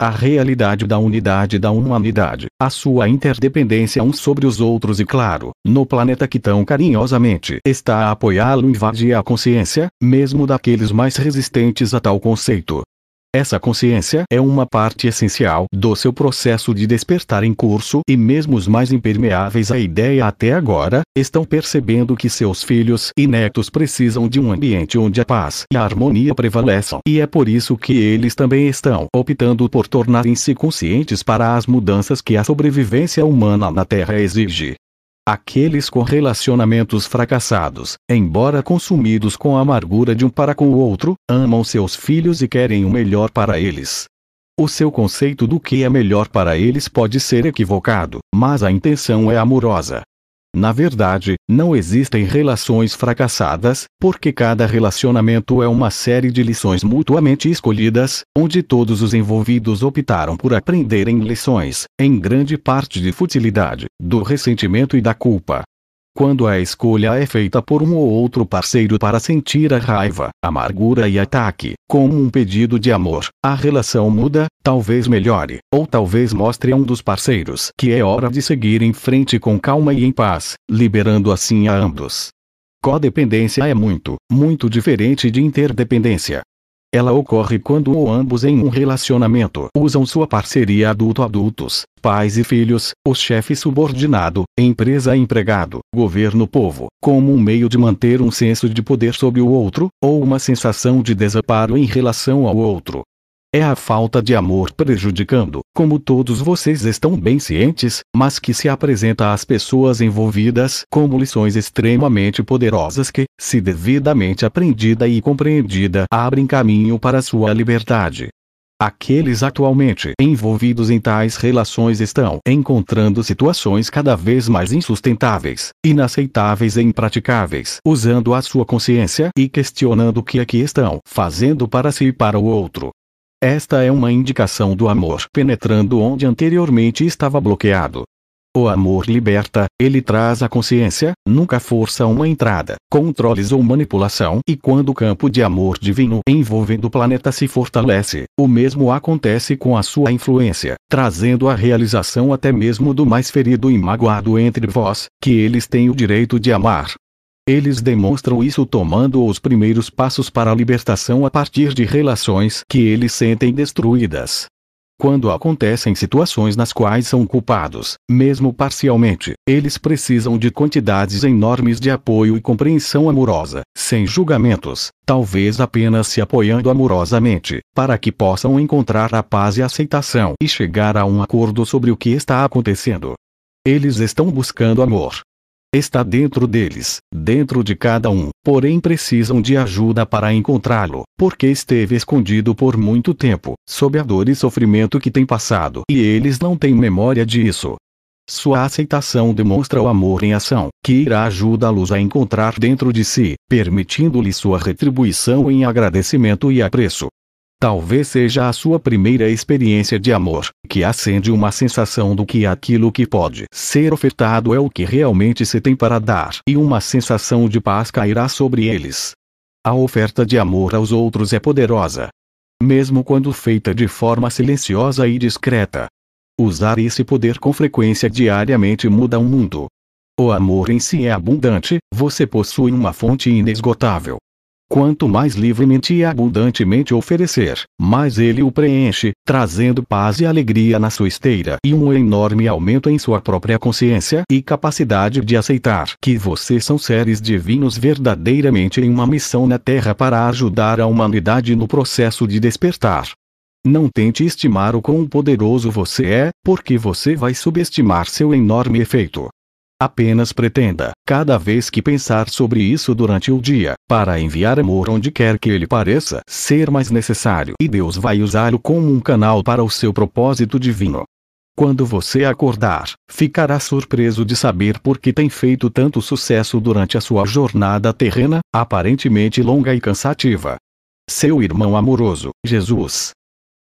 A realidade da unidade da humanidade, a sua interdependência uns sobre os outros e claro, no planeta que tão carinhosamente está a apoiá-lo invade a consciência, mesmo daqueles mais resistentes a tal conceito, essa consciência é uma parte essencial do seu processo de despertar em curso e mesmo os mais impermeáveis à ideia até agora, estão percebendo que seus filhos e netos precisam de um ambiente onde a paz e a harmonia prevaleçam e é por isso que eles também estão optando por tornarem-se conscientes para as mudanças que a sobrevivência humana na Terra exige. Aqueles com relacionamentos fracassados, embora consumidos com a amargura de um para com o outro, amam seus filhos e querem o melhor para eles. O seu conceito do que é melhor para eles pode ser equivocado, mas a intenção é amorosa. Na verdade, não existem relações fracassadas, porque cada relacionamento é uma série de lições mutuamente escolhidas, onde todos os envolvidos optaram por aprenderem lições, em grande parte de futilidade, do ressentimento e da culpa quando a escolha é feita por um ou outro parceiro para sentir a raiva, amargura e ataque, como um pedido de amor, a relação muda, talvez melhore, ou talvez mostre a um dos parceiros que é hora de seguir em frente com calma e em paz, liberando assim a ambos. Codependência é muito, muito diferente de interdependência. Ela ocorre quando ou ambos em um relacionamento usam sua parceria adulto-adultos, pais e filhos, o chefe subordinado, empresa-empregado, governo-povo, como um meio de manter um senso de poder sobre o outro, ou uma sensação de desaparo em relação ao outro, é a falta de amor prejudicando, como todos vocês estão bem cientes, mas que se apresenta às pessoas envolvidas como lições extremamente poderosas que, se devidamente aprendida e compreendida, abrem caminho para sua liberdade. Aqueles atualmente envolvidos em tais relações estão encontrando situações cada vez mais insustentáveis, inaceitáveis e impraticáveis, usando a sua consciência e questionando o que é que estão fazendo para si e para o outro. Esta é uma indicação do amor penetrando onde anteriormente estava bloqueado. O amor liberta, ele traz a consciência, nunca força uma entrada, controles ou manipulação, e quando o campo de amor divino envolvendo o planeta se fortalece, o mesmo acontece com a sua influência, trazendo a realização até mesmo do mais ferido e magoado entre vós, que eles têm o direito de amar. Eles demonstram isso tomando os primeiros passos para a libertação a partir de relações que eles sentem destruídas. Quando acontecem situações nas quais são culpados, mesmo parcialmente, eles precisam de quantidades enormes de apoio e compreensão amorosa, sem julgamentos, talvez apenas se apoiando amorosamente, para que possam encontrar a paz e aceitação e chegar a um acordo sobre o que está acontecendo. Eles estão buscando amor, está dentro deles, dentro de cada um, porém precisam de ajuda para encontrá-lo, porque esteve escondido por muito tempo, sob a dor e sofrimento que tem passado, e eles não têm memória disso. Sua aceitação demonstra o amor em ação, que irá ajudá-los a encontrar dentro de si, permitindo-lhe sua retribuição em agradecimento e apreço. Talvez seja a sua primeira experiência de amor, que acende uma sensação do que aquilo que pode ser ofertado é o que realmente se tem para dar, e uma sensação de paz cairá sobre eles. A oferta de amor aos outros é poderosa. Mesmo quando feita de forma silenciosa e discreta. Usar esse poder com frequência diariamente muda o mundo. O amor em si é abundante, você possui uma fonte inesgotável, Quanto mais livremente e abundantemente oferecer, mais ele o preenche, trazendo paz e alegria na sua esteira e um enorme aumento em sua própria consciência e capacidade de aceitar que vocês são seres divinos verdadeiramente em uma missão na Terra para ajudar a humanidade no processo de despertar. Não tente estimar o quão poderoso você é, porque você vai subestimar seu enorme efeito. Apenas pretenda, cada vez que pensar sobre isso durante o dia, para enviar amor onde quer que ele pareça ser mais necessário e Deus vai usá-lo como um canal para o seu propósito divino. Quando você acordar, ficará surpreso de saber por que tem feito tanto sucesso durante a sua jornada terrena, aparentemente longa e cansativa. Seu irmão amoroso, Jesus,